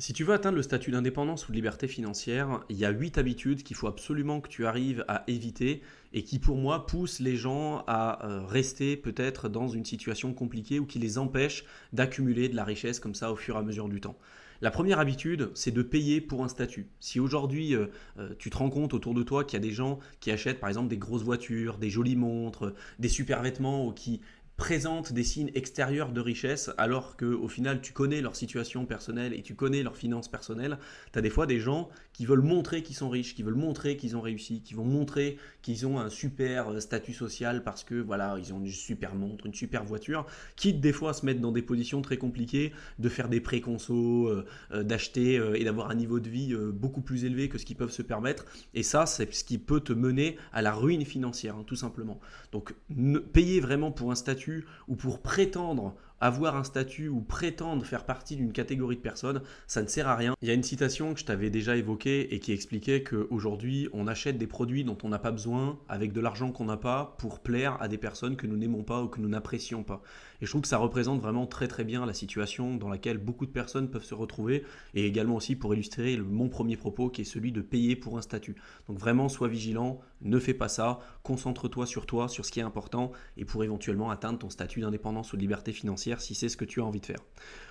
Si tu veux atteindre le statut d'indépendance ou de liberté financière, il y a huit habitudes qu'il faut absolument que tu arrives à éviter et qui pour moi poussent les gens à euh, rester peut-être dans une situation compliquée ou qui les empêchent d'accumuler de la richesse comme ça au fur et à mesure du temps. La première habitude, c'est de payer pour un statut. Si aujourd'hui euh, euh, tu te rends compte autour de toi qu'il y a des gens qui achètent par exemple des grosses voitures, des jolies montres, des super vêtements ou qui présentent des signes extérieurs de richesse alors que au final tu connais leur situation personnelle et tu connais leurs finances personnelles, tu as des fois des gens qui veulent montrer qu'ils sont riches, qui veulent montrer qu'ils ont réussi, qui vont montrer qu'ils ont un super euh, statut social parce que voilà, ils ont une super montre, une super voiture, quitte des fois à se mettre dans des positions très compliquées, de faire des préconsos, euh, euh, d'acheter et d'avoir un niveau de vie beaucoup plus élevé que ce qu'ils peuvent se permettre. Et ça, c'est ce qui peut te mener à la ruine financière, hein, tout simplement. Donc, ne, payer vraiment pour un statut ou pour prétendre avoir un statut ou prétendre faire partie d'une catégorie de personnes, ça ne sert à rien. Il y a une citation que je t'avais déjà évoquée et qui expliquait qu'aujourd'hui, on achète des produits dont on n'a pas besoin, avec de l'argent qu'on n'a pas, pour plaire à des personnes que nous n'aimons pas ou que nous n'apprécions pas. Et je trouve que ça représente vraiment très très bien la situation dans laquelle beaucoup de personnes peuvent se retrouver, et également aussi pour illustrer mon premier propos qui est celui de payer pour un statut. Donc vraiment, sois vigilant, ne fais pas ça, concentre-toi sur toi, sur ce qui est important, et pour éventuellement atteindre ton statut d'indépendance ou de liberté financière si c'est ce que tu as envie de faire.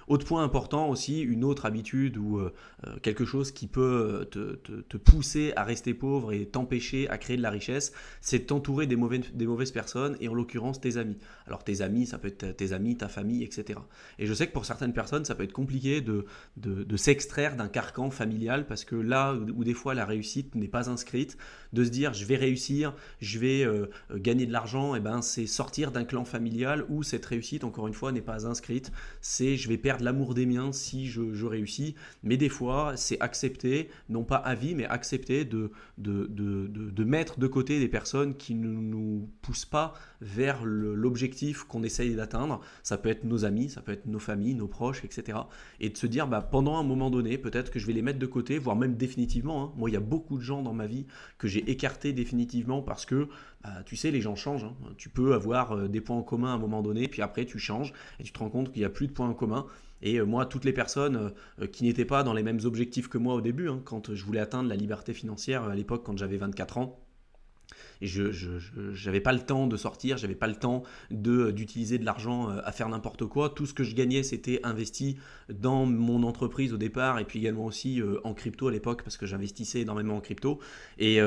Autre point important aussi, une autre habitude ou euh, euh, quelque chose qui peut euh, te, pousser à rester pauvre et t'empêcher à créer de la richesse, c'est de t'entourer des, des mauvaises personnes et en l'occurrence tes amis. Alors tes amis, ça peut être tes amis, ta famille, etc. Et je sais que pour certaines personnes, ça peut être compliqué de, de, s'extraire d'un carcan familial parce que là où des fois la réussite n'est pas inscrite, de se dire je vais réussir, je vais gagner de l'argent, et ben c'est sortir d'un clan familial où cette réussite, encore une fois, n'est pas inscrite, c'est je vais perdre l'amour des miens si je, réussis. Mais des fois, c'est accepter, non pas à vie, mais accepter de, de, mettre de côté des personnes qui ne nous poussent pas vers l'objectif qu'on essaye d'atteindre. Ça peut être nos amis, ça peut être nos familles, nos proches, etc. Et de se dire, bah, pendant un moment donné, peut-être que je vais les mettre de côté, voire même définitivement. Hein. Moi, il y a beaucoup de gens dans ma vie que j'ai écarté définitivement parce que, bah, tu sais, les gens changent. Hein. Tu peux avoir euh, des points en commun à un moment donné, puis après, tu changes et tu te rends compte qu'il n'y a plus de points en commun. Et euh, moi, toutes les personnes euh, qui n'étaient pas dans les mêmes objectifs que moi au début, hein, quand je voulais atteindre la liberté financière euh, à l'époque, quand j'avais 24 ans, et je n'avais pas le temps de sortir, j'avais pas le temps euh, d'utiliser de, l'argent euh, à faire n'importe quoi. Tout ce que je gagnais, c'était investi dans mon entreprise au départ et puis également aussi euh, en crypto à l'époque parce que j'investissais énormément en crypto. Et,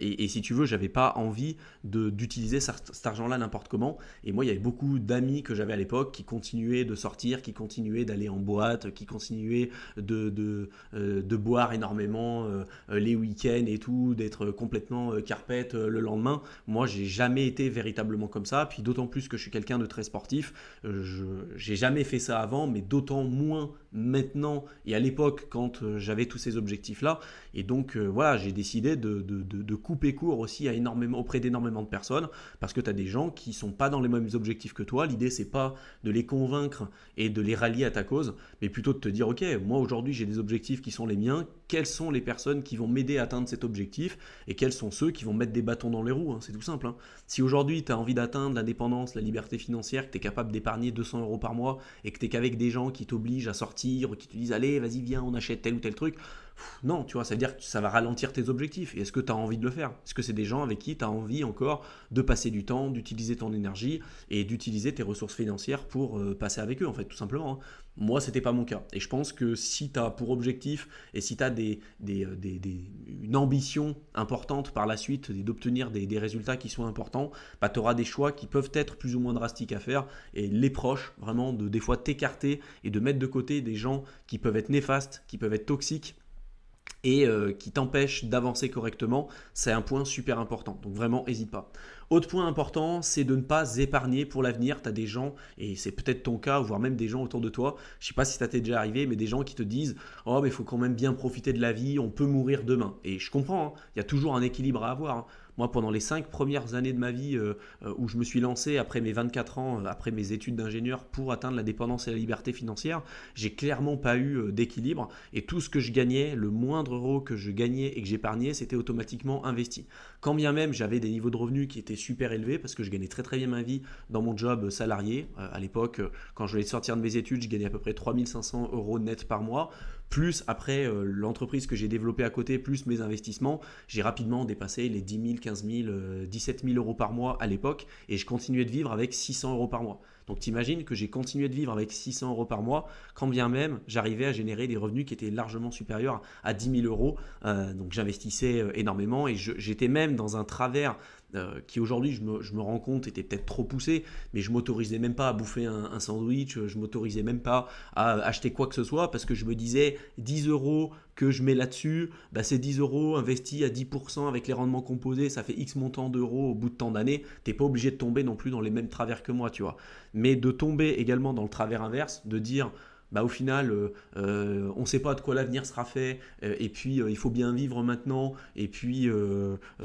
et, si tu veux, j'avais pas envie d'utiliser cet argent-là n'importe comment. Et moi, il y avait beaucoup d'amis que j'avais à l'époque qui continuaient de sortir, qui continuaient d'aller en boîte, qui continuaient de, de, de boire énormément les week-ends et tout, d'être complètement carpette le lendemain moi, j'ai jamais été véritablement comme ça. Puis d'autant plus que je suis quelqu'un de très sportif. Euh, j'ai jamais fait ça avant, mais d'autant moins maintenant et à l'époque quand euh, j'avais tous ces objectifs-là. Et donc euh, voilà, j'ai décidé de, de, couper court aussi à énormément, auprès d'énormément de personnes parce que tu as des gens qui sont pas dans les mêmes objectifs que toi. L'idée, c'est pas de les convaincre et de les rallier à ta cause, mais plutôt de te dire, ok, moi aujourd'hui j'ai des objectifs qui sont les miens, quelles sont les personnes qui vont m'aider à atteindre cet objectif et quels sont ceux qui vont mettre des bâtons dans le Hein, c'est tout simple. Hein. Si aujourd'hui tu as envie d'atteindre l'indépendance, la liberté financière, que tu es capable d'épargner 200 euros par mois et que tu es qu'avec des gens qui t'obligent à sortir, qui te disent allez, vas-y, viens, on achète tel ou tel truc, non, tu vois, ça veut dire que ça va ralentir tes objectifs. Et est-ce que tu as envie de le faire Est-ce que c'est des gens avec qui tu as envie encore de passer du temps, d'utiliser ton énergie et d'utiliser tes ressources financières pour euh, passer avec eux, en fait, tout simplement hein Moi, ce n'était pas mon cas. Et je pense que si tu as pour objectif et si tu as euh, une ambition importante par la suite d'obtenir des, résultats qui soient importants, bah, tu auras des choix qui peuvent être plus ou moins drastiques à faire. Et les proches, vraiment, de des fois t'écarter et de mettre de côté des gens qui peuvent être néfastes, qui peuvent être toxiques et euh, qui t'empêche d'avancer correctement, c'est un point super important. Donc vraiment, n'hésite pas. Autre point important, c'est de ne pas épargner pour l'avenir. Tu as des gens, et c'est peut-être ton cas, voire même des gens autour de toi, je sais pas si ça t'est déjà arrivé, mais des gens qui te disent Oh, mais il faut quand même bien profiter de la vie, on peut mourir demain. Et je comprends, hein. il y a toujours un équilibre à avoir. Hein. Moi, pendant les cinq premières années de ma vie euh, euh, où je me suis lancé après mes 24 ans, euh, après mes études d'ingénieur pour atteindre la dépendance et la liberté financière, j'ai clairement pas eu d'équilibre et tout ce que je gagnais, le moindre euro que je gagnais et que j'épargnais, c'était automatiquement investi. Quand bien même j'avais des niveaux de revenus qui étaient super élevés parce que je gagnais très très bien ma vie dans mon job salarié. à l'époque, quand je voulais sortir de mes études, je gagnais à peu près 3500 euros net par mois plus après euh, l'entreprise que j'ai développée à côté, plus mes investissements, j'ai rapidement dépassé les 10 000, 15 000, 17 000 euros par mois à l'époque et je continuais de vivre avec 600 euros par mois. Donc t'imagines que j'ai continué de vivre avec 600 euros par mois quand bien même j'arrivais à générer des revenus qui étaient largement supérieurs à 10 000 euros. Euh, donc j'investissais euh, énormément et j'étais même dans un travers euh, qui aujourd'hui, je me, rends compte, était peut-être trop poussé, mais je m'autorisais même pas à bouffer un, sandwich, je m'autorisais même pas à acheter quoi que ce soit, parce que je me disais 10 euros que je mets là-dessus, bah, c'est 10 euros investis à 10% avec les rendements composés, ça fait X montant d'euros au bout de tant d'années, t'es pas obligé de tomber non plus dans les mêmes travers que moi, tu vois. Mais de tomber également dans le travers inverse, de dire bah, au final, euh, euh, on ne sait pas de quoi l'avenir sera fait, euh, et puis il faut bien vivre maintenant, et puis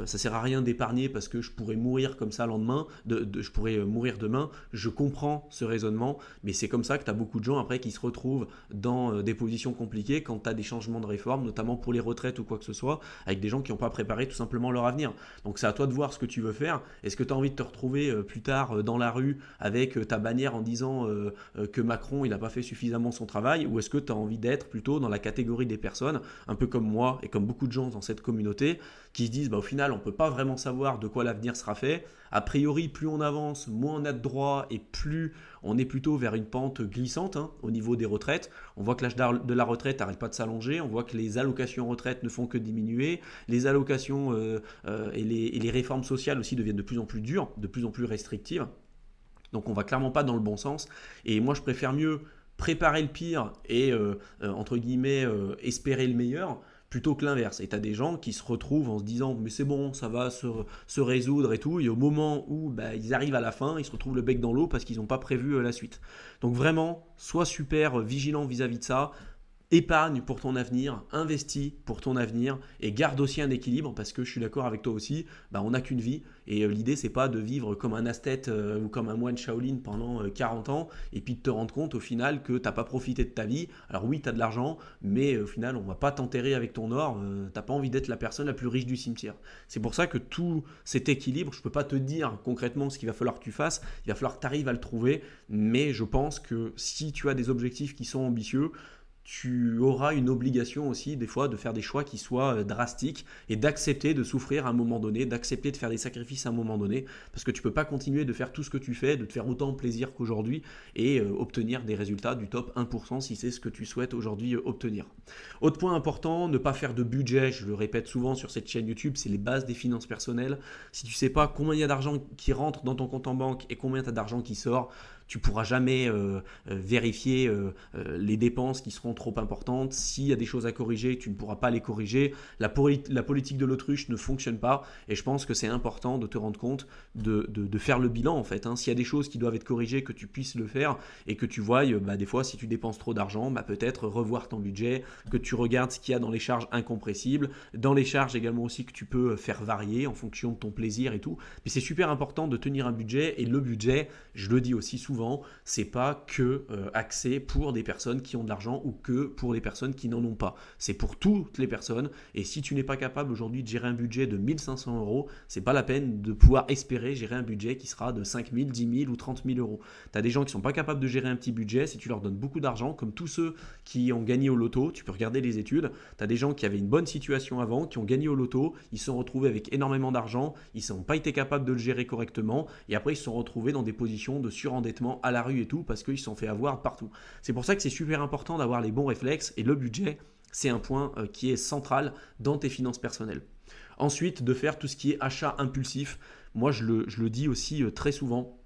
ça sert à rien d'épargner parce que je pourrais mourir comme ça lendemain, de, je pourrais mourir demain. Je comprends ce raisonnement, mais c'est comme ça que tu as beaucoup de gens après qui se retrouvent dans des positions compliquées quand tu as des changements de réforme, notamment pour les retraites ou quoi que ce soit, avec des gens qui n'ont pas préparé tout simplement leur avenir. Donc c'est à toi de voir ce que tu veux faire. Est-ce que tu as envie de te retrouver plus tard dans la rue avec ta bannière en disant que Macron, il n'a pas fait suffisamment son travail ou est-ce que tu as envie d'être plutôt dans la catégorie des personnes, un peu comme moi et comme beaucoup de gens dans cette communauté, qui se disent bah, au final on peut pas vraiment savoir de quoi l'avenir sera fait. A priori, plus on avance, moins on a de droits et plus on est plutôt vers une pente glissante hein, au niveau des retraites. On voit que l'âge de la retraite n'arrête pas de s'allonger, on voit que les allocations retraite ne font que diminuer, les allocations euh, euh, et, les, et les réformes sociales aussi deviennent de plus en plus dures, de plus en plus restrictives. Donc on va clairement pas dans le bon sens. Et moi je préfère mieux préparer le pire et, euh, euh, entre guillemets, euh, espérer le meilleur plutôt que l'inverse. Et tu as des gens qui se retrouvent en se disant mais c'est bon, ça va se, résoudre et tout, et au moment où bah, ils arrivent à la fin, ils se retrouvent le bec dans l'eau parce qu'ils n'ont pas prévu la suite. Donc vraiment, sois super vigilant vis à -vis de ça, épargne pour ton avenir, investis pour ton avenir et garde aussi un équilibre parce que je suis d'accord avec toi aussi, bah on n'a qu'une vie et euh, l'idée c'est pas de vivre comme un asthète euh, ou comme un moine Shaolin pendant 40 euh, ans et puis de te rendre compte au final que t'as pas profité de ta vie. Alors oui, tu as de l'argent, mais au final on va pas t'enterrer avec ton or, Tu t'as pas envie d'être la personne la plus riche du cimetière. C'est pour ça que tout cet équilibre, je peux pas te dire concrètement ce qu'il va falloir que tu fasses, il va falloir que tu arrives à le trouver, mais je pense que si tu as des objectifs qui sont ambitieux, tu auras une obligation aussi des fois de faire des choix qui soient euh, drastiques et d'accepter de souffrir à un moment donné, d'accepter de faire des sacrifices à un moment donné, parce que tu peux pas continuer de faire tout ce que tu fais, de te faire autant plaisir qu'aujourd'hui et euh, obtenir des résultats du top 1% si c'est ce que tu souhaites aujourd'hui euh, obtenir. Autre point important, ne pas faire de budget, je le répète souvent sur cette chaîne YouTube, c'est les bases des finances personnelles. Si tu ne sais pas combien il y a d'argent qui rentre dans ton compte en banque et combien tu as d'argent qui sort, tu pourras jamais euh, euh, vérifier euh, les dépenses qui seront trop importantes. S'il y a des choses à corriger, tu ne pourras pas les corriger. La, politique de l'autruche ne fonctionne pas. Et je pense que c'est important de te rendre compte, de, faire le bilan en fait. Hein. S'il y a des choses qui doivent être corrigées, que tu puisses le faire et que tu vois bah, des fois, si tu dépenses trop d'argent, bah, peut-être revoir ton budget, que tu regardes ce qu'il y a dans les charges incompressibles, dans les charges également aussi que tu peux faire varier en fonction de ton plaisir et tout. Mais c'est super important de tenir un budget et le budget, je le dis aussi souvent, c'est pas que euh, axé pour des personnes qui ont de l'argent ou que pour les personnes qui n'en ont pas. C'est pour toutes les personnes. Et si tu n'es pas capable aujourd'hui de gérer un budget de 1500 euros, c'est pas la peine de pouvoir espérer gérer un budget qui sera de 5000, 10000 ou 30 000 euros. Tu as des gens qui sont pas capables de gérer un petit budget. Si tu leur donnes beaucoup d'argent, comme tous ceux qui ont gagné au loto, tu peux regarder les études. Tu as des gens qui avaient une bonne situation avant, qui ont gagné au loto, ils se sont retrouvés avec énormément d'argent, ils n'ont pas été capables de le gérer correctement. Et après, ils se sont retrouvés dans des positions de surendettement à la rue et tout parce qu'ils s'en sont fait avoir partout. C'est pour ça que c'est super important d'avoir les bons réflexes et le budget, c'est un point euh, qui est central dans tes finances personnelles. Ensuite, de faire tout ce qui est achat impulsif. Moi, je le dis aussi euh, très souvent.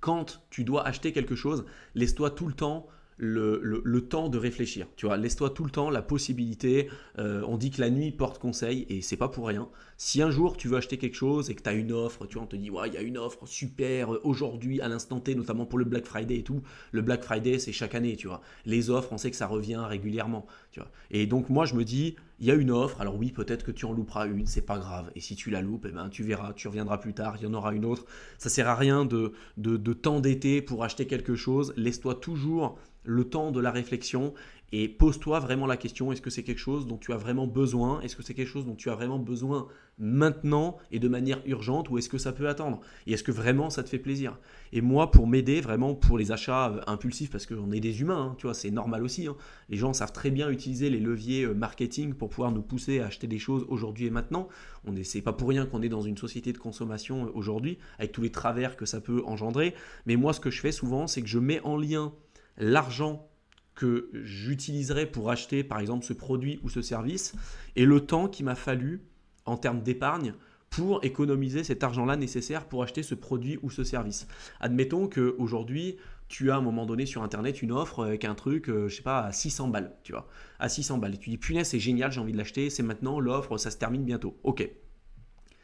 Quand tu dois acheter quelque chose, laisse-toi tout le temps le, temps de réfléchir. Tu vois, laisse-toi tout le temps la possibilité. Euh, on dit que la nuit porte conseil et c'est pas pour rien. Si un jour tu veux acheter quelque chose et que tu as une offre, tu vois, on te dit, ouais, il y a une offre super euh, aujourd'hui à l'instant T, notamment pour le Black Friday et tout. Le Black Friday, c'est chaque année, tu vois. Les offres, on sait que ça revient régulièrement, tu vois. Et donc, moi, je me dis, il y a une offre, alors oui, peut-être que tu en louperas une, c'est pas grave. Et si tu la loupes, eh ben, tu verras, tu reviendras plus tard, il y en aura une autre. Ça sert à rien de, de, de t'endetter pour acheter quelque chose. Laisse-toi toujours le temps de la réflexion et pose-toi vraiment la question, est-ce que c'est quelque chose dont tu as vraiment besoin Est-ce que c'est quelque chose dont tu as vraiment besoin maintenant et de manière urgente ou est-ce que ça peut attendre Et est-ce que vraiment ça te fait plaisir Et moi, pour m'aider vraiment pour les achats euh, impulsifs, parce qu'on est des humains, hein, tu vois, c'est normal aussi, hein. les gens savent très bien utiliser les leviers euh, marketing pour pouvoir nous pousser à acheter des choses aujourd'hui et maintenant. On n'est pas pour rien qu'on est dans une société de consommation euh, aujourd'hui, avec tous les travers que ça peut engendrer. Mais moi, ce que je fais souvent, c'est que je mets en lien l'argent que j'utiliserai pour acheter par exemple ce produit ou ce service et le temps qu'il m'a fallu en termes d'épargne pour économiser cet argent-là nécessaire pour acheter ce produit ou ce service. Admettons qu'aujourd'hui, tu as à un moment donné sur internet une offre avec un truc, euh, je sais pas, à 600 balles, tu vois, à 600 balles. Et tu dis, punaise, c'est génial, j'ai envie de l'acheter, c'est maintenant, l'offre, ça se termine bientôt. Ok.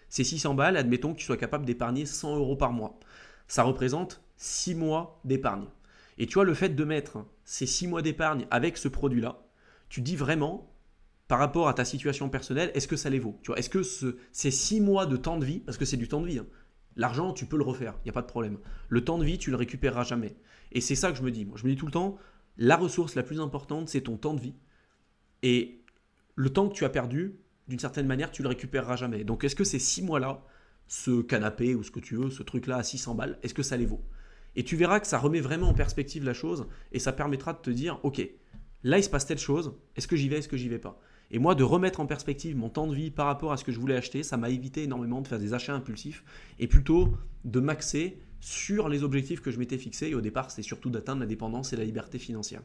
Ces 600 balles, admettons que tu sois capable d'épargner 100 euros par mois. Ça représente 6 mois d'épargne. Et tu vois, le fait de mettre ces 6 mois d'épargne avec ce produit-là, tu dis vraiment, par rapport à ta situation personnelle, est-ce que ça les vaut Tu vois, est-ce que ces 6 mois de temps de vie, parce que c'est du temps de vie, hein, l'argent, tu peux le refaire, il n'y a pas de problème. Le temps de vie, tu le récupéreras jamais. Et c'est ça que je me dis. Moi, je me dis tout le temps, la ressource la plus importante, c'est ton temps de vie. Et le temps que tu as perdu, d'une certaine manière, tu le récupéreras jamais. Donc, est-ce que ces 6 mois-là, ce canapé ou ce que tu veux, ce truc-là à 600 balles, est-ce que ça les vaut et tu verras que ça remet vraiment en perspective la chose et ça permettra de te dire, ok, là il se passe telle chose, est-ce que j'y vais, est-ce que j'y vais pas et moi, de remettre en perspective mon temps de vie par rapport à ce que je voulais acheter, ça m'a évité énormément de faire des achats impulsifs et plutôt de m'axer sur les objectifs que je m'étais fixés. Et au départ, c'est surtout d'atteindre la dépendance et la liberté financière.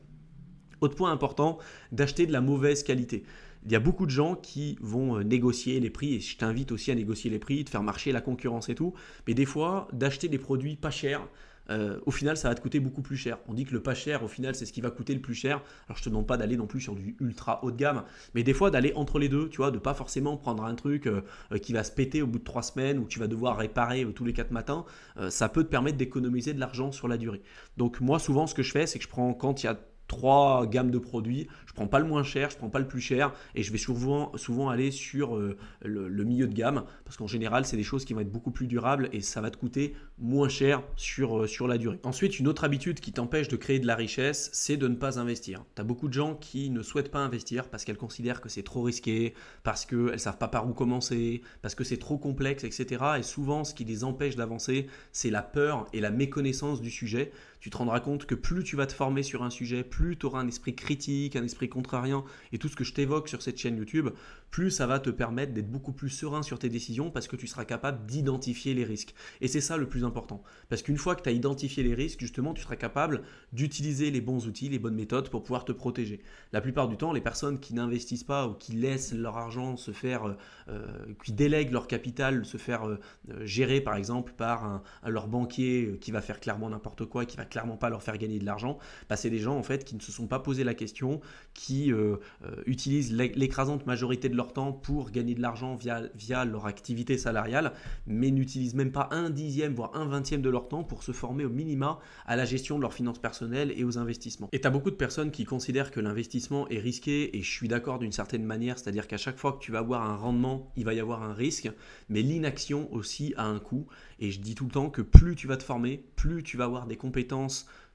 Autre point important, d'acheter de la mauvaise qualité. Il y a beaucoup de gens qui vont euh, négocier les prix, et je t'invite aussi à négocier les prix, de faire marcher la concurrence et tout, mais des fois, d'acheter des produits pas chers, euh, au final, ça va te coûter beaucoup plus cher. On dit que le pas cher, au final, c'est ce qui va coûter le plus cher. Alors, je te demande pas d'aller non plus sur du ultra haut de gamme, mais des fois d'aller entre les deux, tu vois, de pas forcément prendre un truc euh, euh, qui va se péter au bout de trois semaines ou tu vas devoir réparer tous les quatre matins. ça peut te permettre d'économiser de l'argent sur la durée. Donc, moi, souvent, ce que je fais, c'est que je prends quand il y a trois gammes de produits. Je prends pas le moins cher, je prends pas le plus cher et je vais souvent, souvent aller sur euh, le, milieu de gamme parce qu'en général, c'est des choses qui vont être beaucoup plus durables et ça va te coûter moins cher sur, euh, sur la durée. Ensuite, une autre habitude qui t'empêche de créer de la richesse, c'est de ne pas investir. Tu as beaucoup de gens qui ne souhaitent pas investir parce qu'elles considèrent que c'est trop risqué, parce qu'elles ne savent pas par où commencer, parce que c'est trop complexe, etc. Et souvent, ce qui les empêche d'avancer, c'est la peur et la méconnaissance du sujet tu te rendras compte que plus tu vas te former sur un sujet, plus tu auras un esprit critique, un esprit contrariant, et tout ce que je t'évoque sur cette chaîne YouTube, plus ça va te permettre d'être beaucoup plus serein sur tes décisions parce que tu seras capable d'identifier les risques. Et c'est ça le plus important. Parce qu'une fois que tu as identifié les risques, justement, tu seras capable d'utiliser les bons outils, les bonnes méthodes pour pouvoir te protéger. La plupart du temps, les personnes qui n'investissent pas ou qui laissent leur argent se faire, euh, euh, qui délèguent leur capital se faire euh, gérer par exemple par leur banquier qui va faire clairement n'importe quoi, qui va clairement pas leur faire gagner de l'argent, bah, c'est des gens en fait qui ne se sont pas posé la question, qui euh, euh, utilisent l'écrasante majorité de leur temps pour gagner de l'argent via, via leur activité salariale, mais n'utilisent même pas un dixième, voire un vingtième de leur temps pour se former au minima à la gestion de leurs finances personnelles et aux investissements. Et tu as beaucoup de personnes qui considèrent que l'investissement est risqué, et je suis d'accord d'une certaine manière, c'est-à-dire qu'à chaque fois que tu vas avoir un rendement, il va y avoir un risque, mais l'inaction aussi a un coût, et je dis tout le temps que plus tu vas te former, plus tu vas avoir des compétences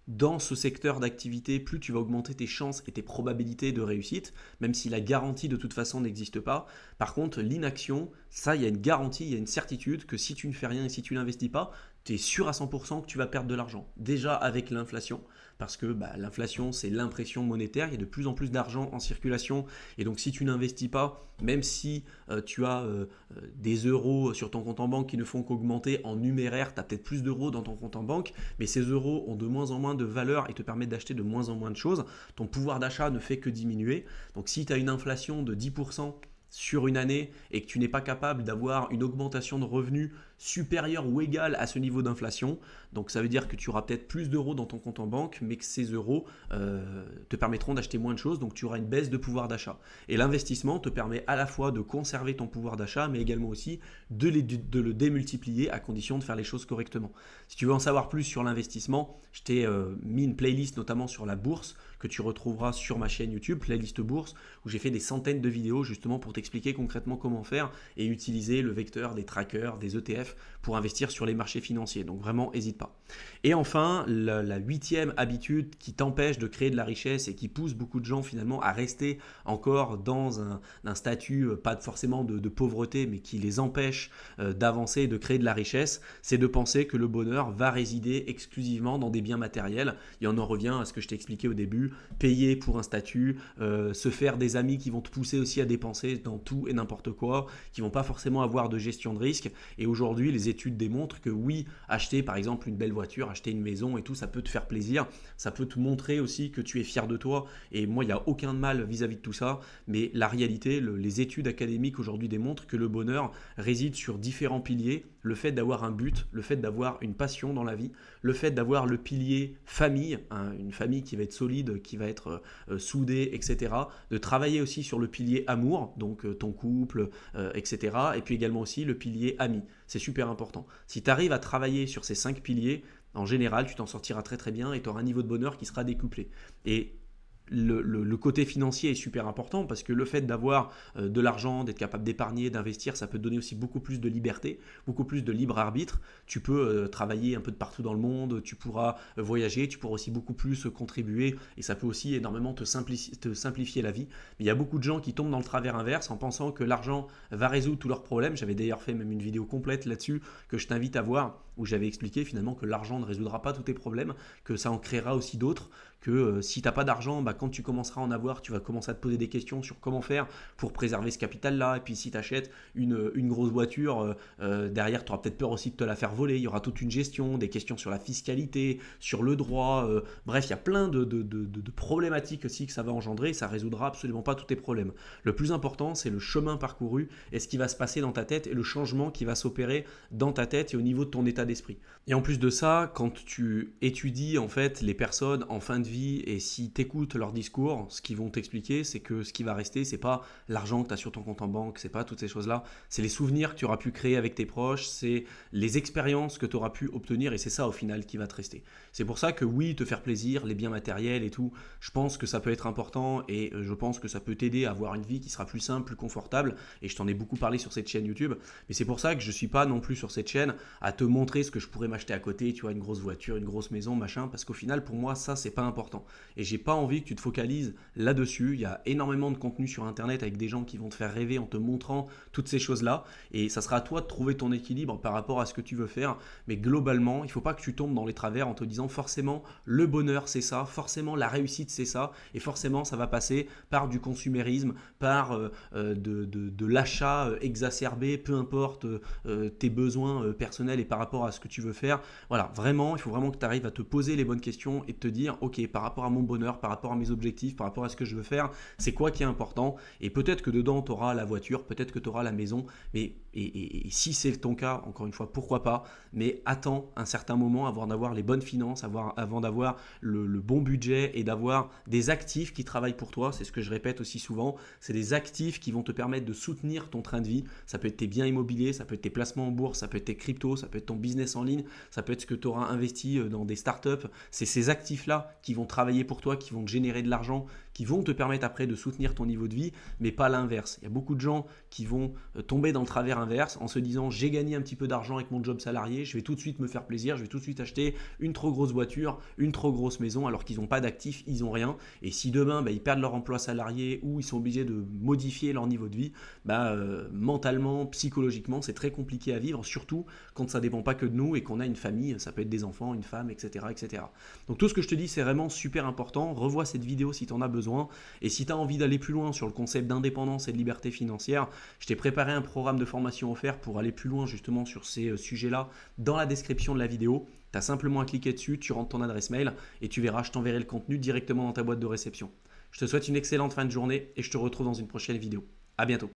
dans ce secteur d'activité, plus tu vas augmenter tes chances et tes probabilités de réussite, même si la garantie de toute façon n'existe pas. Par contre, l'inaction, ça, il y a une garantie, il y a une certitude que si tu ne fais rien et si tu n'investis pas, tu es sûr à 100% que tu vas perdre de l'argent, déjà avec l'inflation parce que bah, l'inflation, c'est l'impression monétaire, il y a de plus en plus d'argent en circulation, et donc si tu n'investis pas, même si euh, tu as euh, euh, des euros sur ton compte en banque qui ne font qu'augmenter en numéraire, tu as peut-être plus d'euros dans ton compte en banque, mais ces euros ont de moins en moins de valeur et te permettent d'acheter de moins en moins de choses, ton pouvoir d'achat ne fait que diminuer, donc si tu as une inflation de 10%, sur une année et que tu n'es pas capable d'avoir une augmentation de revenus supérieure ou égale à ce niveau d'inflation, donc ça veut dire que tu auras peut-être plus d'euros dans ton compte en banque, mais que ces euros euh, te permettront d'acheter moins de choses, donc tu auras une baisse de pouvoir d'achat. Et l'investissement te permet à la fois de conserver ton pouvoir d'achat, mais également aussi de, le démultiplier à condition de faire les choses correctement. Si tu veux en savoir plus sur l'investissement, je t'ai euh, mis une playlist notamment sur la bourse que tu retrouveras sur ma chaîne YouTube, Playlist Bourse, où j'ai fait des centaines de vidéos justement pour t'expliquer concrètement comment faire et utiliser le vecteur des trackers, des ETF pour investir sur les marchés financiers. Donc vraiment, n'hésite pas. Et enfin, la, huitième habitude qui t'empêche de créer de la richesse et qui pousse beaucoup de gens finalement à rester encore dans un, statut, euh, pas forcément de, pauvreté, mais qui les empêche euh, d'avancer et de créer de la richesse, c'est de penser que le bonheur va résider exclusivement dans des biens matériels. Et on en revient à ce que je t'expliquais au début, payer pour un statut, euh, se faire des amis qui vont te pousser aussi à dépenser dans tout et n'importe quoi, qui vont pas forcément avoir de gestion de risque. Et aujourd'hui, les études démontrent que oui, acheter par exemple une belle voiture, acheter une maison et tout, ça peut te faire plaisir, ça peut te montrer aussi que tu es fier de toi. Et moi, il n'y a aucun mal vis-à-vis de tout ça, mais la réalité, les études académiques aujourd'hui démontrent que le bonheur réside sur différents piliers le fait d'avoir un but, le fait d'avoir une passion dans la vie, le fait d'avoir le pilier famille, hein, une famille qui va être solide, qui va être euh, soudée, etc. De travailler aussi sur le pilier amour, donc euh, ton couple, euh, etc. Et puis également aussi le pilier ami. C'est super important. Si tu arrives à travailler sur ces cinq piliers, en général, tu t'en sortiras très très bien et tu auras un niveau de bonheur qui sera découplé. Et le, côté financier est super important parce que le fait d'avoir euh, de l'argent, d'être capable d'épargner, d'investir, ça peut donner aussi beaucoup plus de liberté, beaucoup plus de libre arbitre. Tu peux euh, travailler un peu de partout dans le monde, tu pourras euh, voyager, tu pourras aussi beaucoup plus contribuer et ça peut aussi énormément te, simplifier, te simplifier la vie. Mais il y a beaucoup de gens qui tombent dans le travers inverse en pensant que l'argent va résoudre tous leurs problèmes. J'avais d'ailleurs fait même une vidéo complète là-dessus que je t'invite à voir où j'avais expliqué finalement que l'argent ne résoudra pas tous tes problèmes, que ça en créera aussi d'autres, que euh, si tu n'as pas d'argent, bah, quand tu commenceras à en avoir, tu vas commencer à te poser des questions sur comment faire pour préserver ce capital-là. Et puis si tu achètes une, une, grosse voiture, euh, euh, derrière, tu auras peut-être peur aussi de te la faire voler. Il y aura toute une gestion, des questions sur la fiscalité, sur le droit. bref, il y a plein de, problématiques aussi que ça va engendrer. Et ça résoudra absolument pas tous tes problèmes. Le plus important, c'est le chemin parcouru et ce qui va se passer dans ta tête et le changement qui va s'opérer dans ta tête et au niveau de ton état d'esprit. Et en plus de ça, quand tu étudies en fait les personnes en fin de vie et si tu écoutes leur discours, ce qu'ils vont t'expliquer, c'est que ce qui va rester, c'est pas l'argent que tu as sur ton compte en banque, c'est pas toutes ces choses-là, c'est les souvenirs que tu auras pu créer avec tes proches, c'est les expériences que tu auras pu obtenir et c'est ça au final qui va te rester. C'est pour ça que oui, te faire plaisir, les biens matériels et tout, je pense que ça peut être important et euh, je pense que ça peut t'aider à avoir une vie qui sera plus simple, plus confortable et je t'en ai beaucoup parlé sur cette chaîne YouTube, mais c'est pour ça que je suis pas non plus sur cette chaîne à te montrer ce que je pourrais m'acheter à côté, tu vois, une grosse voiture, une grosse maison, machin, parce qu'au final, pour moi, ça, c'est pas important. Et j'ai pas envie que tu te focalises là-dessus. Il y a énormément de contenu sur Internet avec des gens qui vont te faire rêver en te montrant toutes ces choses-là. Et ça sera à toi de trouver ton équilibre par rapport à ce que tu veux faire. Mais globalement, il faut pas que tu tombes dans les travers en te disant forcément le bonheur, c'est ça, forcément la réussite, c'est ça. Et forcément, ça va passer par du consumérisme, par euh, euh, de, l'achat euh, exacerbé, peu importe tes besoins personnels et par rapport à ce que tu veux faire. Voilà, vraiment, il faut vraiment que tu arrives à te poser les bonnes questions et te dire, ok, par rapport à mon bonheur, par rapport à mes objectifs, par rapport à ce que je veux faire, c'est quoi qui est important Et peut-être que dedans, tu auras la voiture, peut-être que tu auras la maison, mais et, si c'est ton cas, encore une fois, pourquoi pas Mais attends un certain moment avant d'avoir les bonnes finances, avant, d'avoir le, le bon budget et d'avoir des actifs qui travaillent pour toi. C'est ce que je répète aussi souvent. C'est des actifs qui vont te permettre de soutenir ton train de vie. Ça peut être tes biens immobiliers, ça peut être tes placements en bourse, ça peut être tes cryptos, ça peut être ton business business en ligne, ça peut être ce que tu auras investi euh, dans des startups. C'est ces actifs-là qui vont travailler pour toi, qui vont générer de l'argent, qui vont te permettre après de soutenir ton niveau de vie, mais pas l'inverse. Il y a beaucoup de gens qui vont euh, tomber dans le travers inverse en se disant j'ai gagné un petit peu d'argent avec mon job salarié, je vais tout de suite me faire plaisir, je vais tout de suite acheter une trop grosse voiture, une trop grosse maison, alors qu'ils n'ont pas d'actifs, ils ont rien. Et si demain bah, ils perdent leur emploi salarié ou ils sont obligés de modifier leur niveau de vie, bah, euh, mentalement, psychologiquement, c'est très compliqué à vivre, surtout quand ça dépend pas que de nous et qu'on a une famille, ça peut être des enfants, une femme, etc. etc. Donc tout ce que je te dis, c'est vraiment super important. Revois cette vidéo si tu en as besoin. Et si tu as envie d'aller plus loin sur le concept d'indépendance et de liberté financière, je t'ai préparé un programme de formation offert pour aller plus loin justement sur ces euh, sujets-là dans la description de la vidéo. Tu as simplement à cliquer dessus, tu rentres ton adresse mail et tu verras, je t'enverrai le contenu directement dans ta boîte de réception. Je te souhaite une excellente fin de journée et je te retrouve dans une prochaine vidéo. À bientôt.